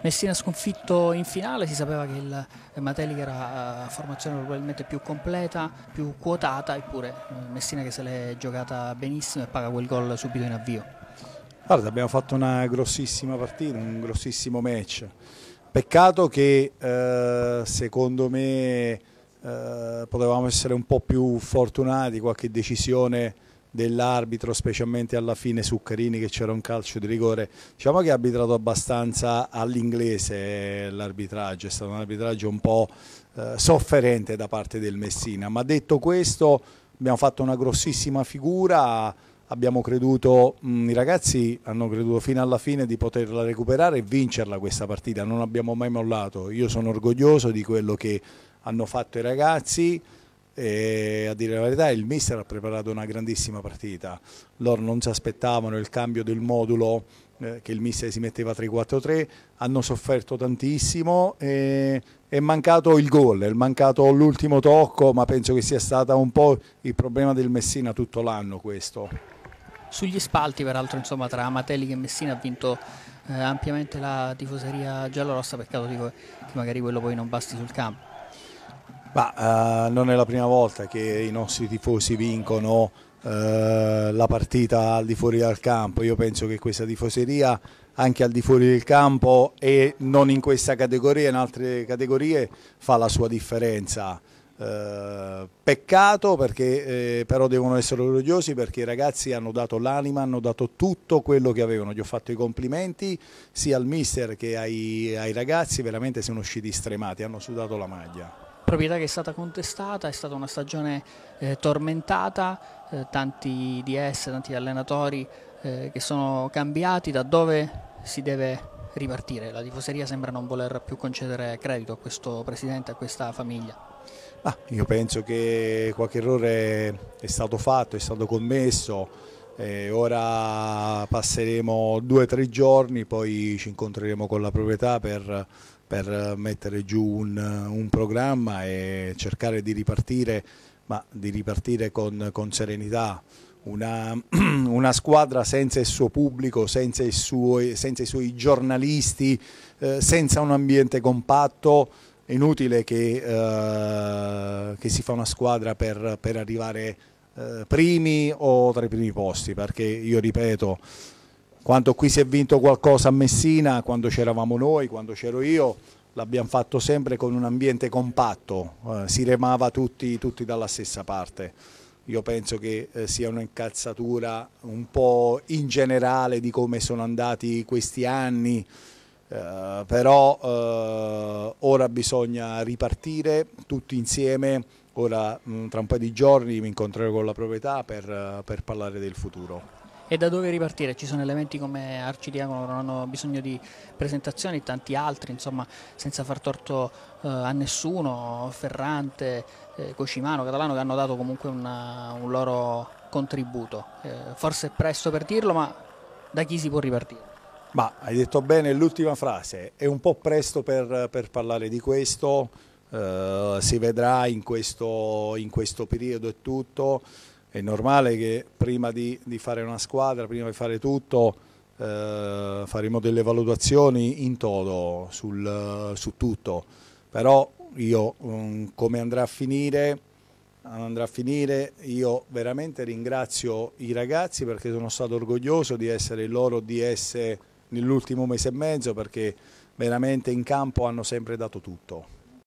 Messina sconfitto in finale, si sapeva che il eh, Matelica era la eh, formazione probabilmente più completa, più quotata, eppure eh, Messina che se l'è giocata benissimo e paga quel gol subito in avvio. Guarda, abbiamo fatto una grossissima partita, un grossissimo match. Peccato che eh, secondo me eh, potevamo essere un po' più fortunati, qualche decisione dell'arbitro, specialmente alla fine su Carini che c'era un calcio di rigore. Diciamo che ha arbitrato abbastanza all'inglese eh, l'arbitraggio, è stato un arbitraggio un po' eh, sofferente da parte del Messina, ma detto questo abbiamo fatto una grossissima figura, abbiamo creduto, mm, i ragazzi hanno creduto fino alla fine di poterla recuperare e vincerla questa partita, non abbiamo mai mollato, io sono orgoglioso di quello che hanno fatto i ragazzi, e a dire la verità il mister ha preparato una grandissima partita, loro non si aspettavano il cambio del modulo eh, che il mister si metteva 3-4-3, hanno sofferto tantissimo e è mancato il gol, è mancato l'ultimo tocco ma penso che sia stato un po' il problema del Messina tutto l'anno questo sugli spalti peraltro insomma tra Amatelli che Messina ha vinto eh, ampiamente la tifoseria giallorossa peccato dico che magari quello poi non basti sul campo ma, eh, non è la prima volta che i nostri tifosi vincono eh, la partita al di fuori dal campo. Io penso che questa tifoseria anche al di fuori del campo e non in questa categoria, in altre categorie fa la sua differenza. Eh, peccato perché eh, però devono essere orgogliosi perché i ragazzi hanno dato l'anima, hanno dato tutto quello che avevano. Gli ho fatto i complimenti sia al mister che ai, ai ragazzi, veramente sono usciti stremati, hanno sudato la maglia proprietà che è stata contestata, è stata una stagione eh, tormentata, eh, tanti DS, tanti allenatori eh, che sono cambiati, da dove si deve ripartire? La tifoseria sembra non voler più concedere credito a questo presidente, a questa famiglia. Ah, io penso che qualche errore è stato fatto, è stato commesso, eh, ora passeremo due o tre giorni, poi ci incontreremo con la proprietà per per mettere giù un, un programma e cercare di ripartire, ma di ripartire con, con serenità. Una, una, squadra senza il suo pubblico, senza, il suo, senza i suoi giornalisti, eh, senza un ambiente compatto, è inutile che, eh, che si fa una squadra per, per arrivare eh, primi o tra i primi posti, perché io ripeto, quando qui si è vinto qualcosa a Messina, quando c'eravamo noi, quando c'ero io, l'abbiamo fatto sempre con un ambiente compatto, eh, si remava tutti, tutti, dalla stessa parte. Io penso che eh, sia un'incazzatura un po' in generale di come sono andati questi anni, eh, però eh, ora bisogna ripartire tutti insieme, ora mh, mm, tra un paio di giorni mi incontrerò con la proprietà per, eh, per parlare del futuro. E da dove ripartire? Ci sono elementi come Arcidiacono che non hanno bisogno di presentazioni, tanti altri, insomma, senza far torto eh, a nessuno, Ferrante, eh, Cocimano, Catalano che hanno dato comunque una, un loro contributo. Eh, forse è presto per dirlo, ma da chi si può ripartire? Ma hai detto bene l'ultima frase, è un po' presto per, per parlare di questo, eh, si vedrà in questo, in questo periodo e tutto è normale che prima di, di, fare una squadra, prima di fare tutto, eh, faremo delle valutazioni in toto sul, su tutto, però io um, come andrà a, finire, andrà a finire, io veramente ringrazio i ragazzi perché sono stato orgoglioso di essere il loro DS nell'ultimo mese e mezzo perché veramente in campo hanno sempre dato tutto.